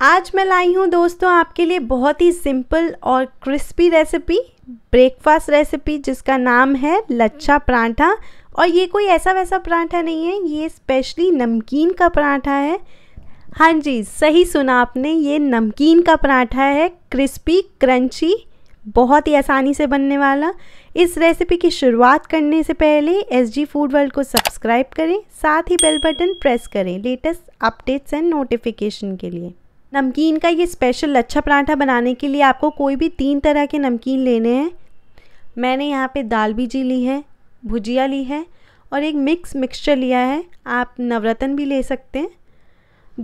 आज मैं लाई हूँ दोस्तों आपके लिए बहुत ही सिंपल और क्रिस्पी रेसिपी ब्रेकफास्ट रेसिपी जिसका नाम है लच्छा पराठा और ये कोई ऐसा वैसा पराठा नहीं है ये स्पेशली नमकीन का पराठा है हाँ जी सही सुना आपने ये नमकीन का पराठा है क्रिस्पी क्रंची बहुत ही आसानी से बनने वाला इस रेसिपी की शुरुआत करने से पहले एस जी फूड वर्ल्ड को सब्सक्राइब करें साथ ही बेल बटन प्रेस करें लेटेस्ट अपडेट्स एंड नोटिफिकेशन के लिए नमकीन का ये स्पेशल लच्छा पराठा बनाने के लिए आपको कोई भी तीन तरह के नमकीन लेने हैं मैंने यहाँ पे दाल बीजी ली है भुजिया ली है और एक मिक्स मिक्सचर लिया है आप नवरत्न भी ले सकते हैं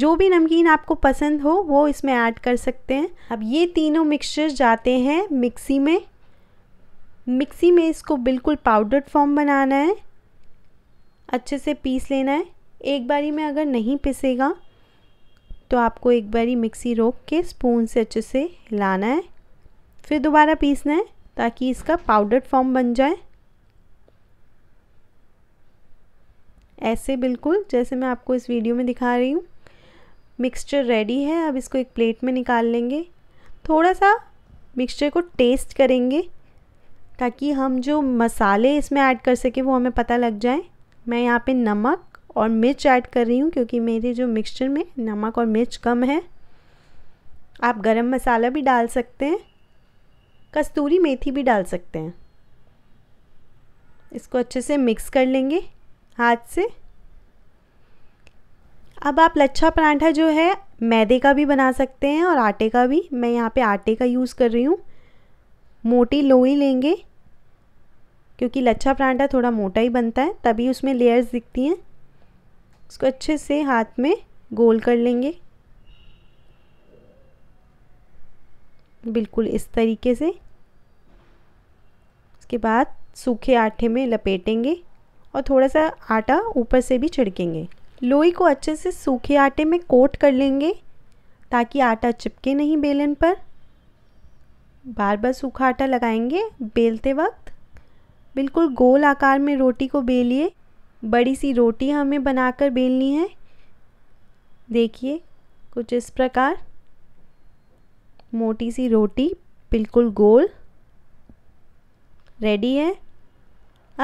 जो भी नमकीन आपको पसंद हो वो इसमें ऐड कर सकते हैं अब ये तीनों मिक्सचर जाते हैं मिक्सी में मिक्सी में इसको बिल्कुल पाउडर फॉर्म बनाना है अच्छे से पीस लेना है एक बारी में अगर नहीं पिसेगा तो आपको एक बारी मिक्सी रोक के स्पून से अच्छे से हिलाना है फिर दोबारा पीसना है ताकि इसका पाउडर फॉर्म बन जाए ऐसे बिल्कुल जैसे मैं आपको इस वीडियो में दिखा रही हूँ मिक्सचर रेडी है अब इसको एक प्लेट में निकाल लेंगे थोड़ा सा मिक्सचर को टेस्ट करेंगे ताकि हम जो मसाले इसमें ऐड कर सकें वो हमें पता लग जाए मैं यहाँ पे नमक और मिर्च ऐड कर रही हूँ क्योंकि मेरे जो मिक्सचर में नमक और मिर्च कम है आप गरम मसाला भी डाल सकते हैं कस्तूरी मेथी भी डाल सकते हैं इसको अच्छे से मिक्स कर लेंगे हाथ से अब आप लच्छा पराठा जो है मैदे का भी बना सकते हैं और आटे का भी मैं यहाँ पे आटे का यूज़ कर रही हूँ मोटी लोई लेंगे क्योंकि लच्छा पराठा थोड़ा मोटा ही बनता है तभी उसमें लेयर्स दिखती हैं उसको अच्छे से हाथ में गोल कर लेंगे बिल्कुल इस तरीके से उसके बाद सूखे आटे में लपेटेंगे और थोड़ा सा आटा ऊपर से भी छिड़केंगे लोई को अच्छे से सूखे आटे में कोट कर लेंगे ताकि आटा चिपके नहीं बेलन पर बार बार सूखा आटा लगाएंगे बेलते वक्त बिल्कुल गोल आकार में रोटी को बेलिए बड़ी सी रोटी हमें बनाकर बेलनी है देखिए कुछ इस प्रकार मोटी सी रोटी बिल्कुल गोल रेडी है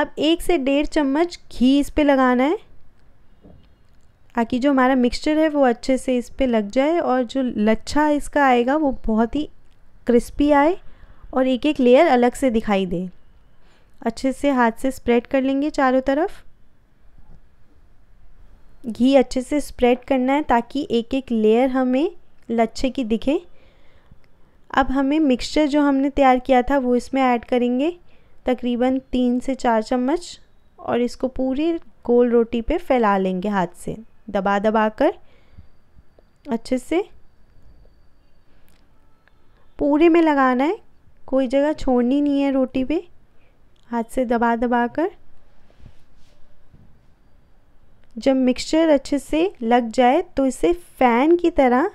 अब एक से डेढ़ चम्मच घी इस पे लगाना है ताकि जो हमारा मिक्सचर है वो अच्छे से इस पे लग जाए और जो लच्छा इसका आएगा वो बहुत ही क्रिस्पी आए और एक एक लेयर अलग से दिखाई दे अच्छे से हाथ से स्प्रेड कर लेंगे चारों तरफ घी अच्छे से स्प्रेड करना है ताकि एक एक लेयर हमें लच्छे की दिखे अब हमें मिक्सचर जो हमने तैयार किया था वो इसमें ऐड करेंगे तकरीबन तीन से चार चम्मच और इसको पूरी गोल रोटी पे फैला लेंगे हाथ से दबा दबा कर अच्छे से पूरे में लगाना है कोई जगह छोड़नी नहीं है रोटी पे हाथ से दबा दबा कर जब मिक्सचर अच्छे से लग जाए तो इसे फ़ैन की तरह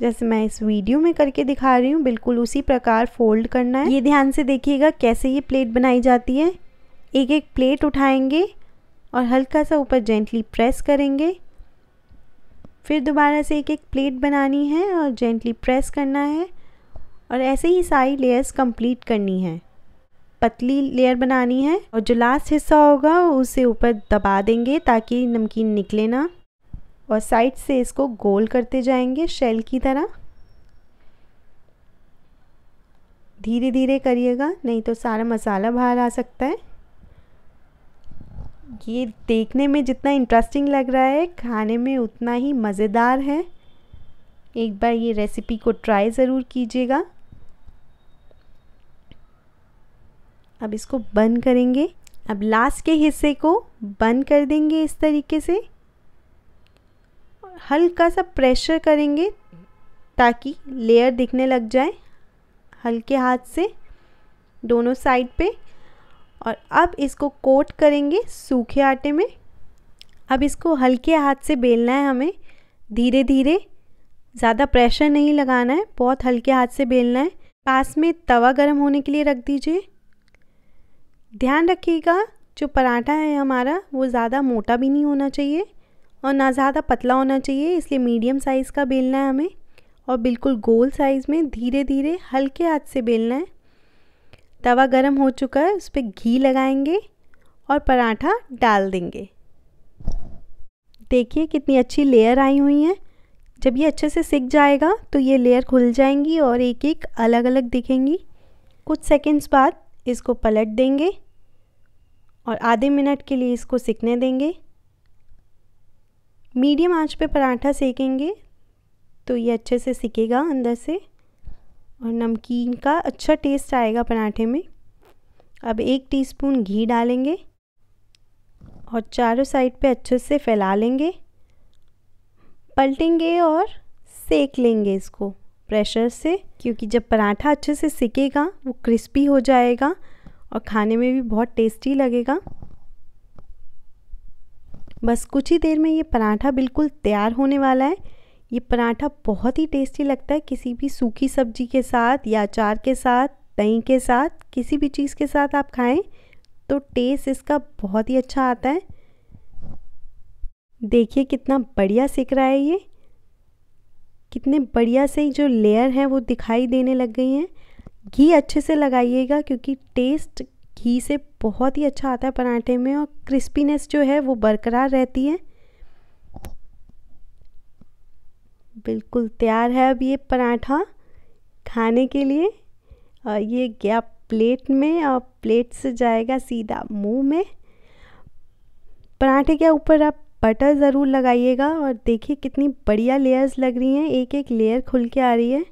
जैसे मैं इस वीडियो में करके दिखा रही हूँ बिल्कुल उसी प्रकार फोल्ड करना है ये ध्यान से देखिएगा कैसे ये प्लेट बनाई जाती है एक एक प्लेट उठाएंगे और हल्का सा ऊपर जेंटली प्रेस करेंगे फिर दोबारा से एक एक प्लेट बनानी है और जेंटली प्रेस करना है और ऐसे ही सारी लेयर्स कंप्लीट करनी है पतली लेयर बनानी है और जो लास्ट हिस्सा होगा उसे ऊपर दबा देंगे ताकि नमकीन निकले ना और साइड से इसको गोल करते जाएंगे शेल की तरह धीरे धीरे करिएगा नहीं तो सारा मसाला बाहर आ सकता है ये देखने में जितना इंटरेस्टिंग लग रहा है खाने में उतना ही मज़ेदार है एक बार ये रेसिपी को ट्राई ज़रूर कीजिएगा अब इसको बंद करेंगे अब लास्ट के हिस्से को बंद कर देंगे इस तरीके से हल्का सा प्रेशर करेंगे ताकि लेयर दिखने लग जाए हल्के हाथ से दोनों साइड पे और अब इसको कोट करेंगे सूखे आटे में अब इसको हल्के हाथ से बेलना है हमें धीरे धीरे ज़्यादा प्रेशर नहीं लगाना है बहुत हल्के हाथ से बेलना है पास में तवा गर्म होने के लिए रख दीजिए ध्यान रखिएगा जो पराठा है हमारा वो ज़्यादा मोटा भी नहीं होना चाहिए और ना ज़्यादा पतला होना चाहिए इसलिए मीडियम साइज़ का बेलना है हमें और बिल्कुल गोल साइज़ में धीरे धीरे हल्के हाथ से बेलना है तवा गरम हो चुका है उस पर घी लगाएंगे और पराठा डाल देंगे देखिए कितनी अच्छी लेयर आई हुई हैं जब ये अच्छे से सिक जाएगा तो ये लेयर खुल जाएंगी और एक एक अलग अलग दिखेंगी कुछ सेकंड्स बाद इसको पलट देंगे और आधे मिनट के लिए इसको सिकने देंगे मीडियम आंच पे पराठा सेकेंगे तो ये अच्छे से सिकेगा अंदर से और नमकीन का अच्छा टेस्ट आएगा पराठे में अब एक टीस्पून घी डालेंगे और चारों साइड पे अच्छे से फैला लेंगे पलटेंगे और सेक लेंगे इसको प्रेशर से क्योंकि जब पराठा अच्छे से सिकेगा वो क्रिस्पी हो जाएगा और खाने में भी बहुत टेस्टी लगेगा बस कुछ ही देर में ये पराठा बिल्कुल तैयार होने वाला है ये पराठा बहुत ही टेस्टी लगता है किसी भी सूखी सब्जी के साथ या अचार के साथ दही के साथ किसी भी चीज़ के साथ आप खाएं तो टेस्ट इसका बहुत ही अच्छा आता है देखिए कितना बढ़िया सिक रहा है ये कितने बढ़िया से जो लेयर हैं वो दिखाई देने लग गई हैं घी अच्छे से लगाइएगा क्योंकि टेस्ट घी से बहुत ही अच्छा आता है पराठे में और क्रिस्पीनेस जो है वो बरकरार रहती है बिल्कुल तैयार है अब ये पराठा खाने के लिए और ये गया प्लेट में और प्लेट से जाएगा सीधा मुंह में पराठे के ऊपर आप बटर ज़रूर लगाइएगा और देखिए कितनी बढ़िया लेयर्स लग रही हैं एक एक लेयर खुल के आ रही है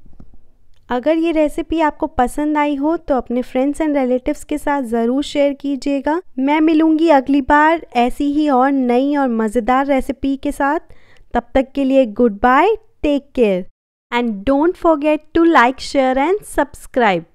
अगर ये रेसिपी आपको पसंद आई हो तो अपने फ्रेंड्स एंड रिलेटिव्स के साथ ज़रूर शेयर कीजिएगा मैं मिलूँगी अगली बार ऐसी ही और नई और मज़ेदार रेसिपी के साथ तब तक के लिए good bye take care and don't forget to like share and subscribe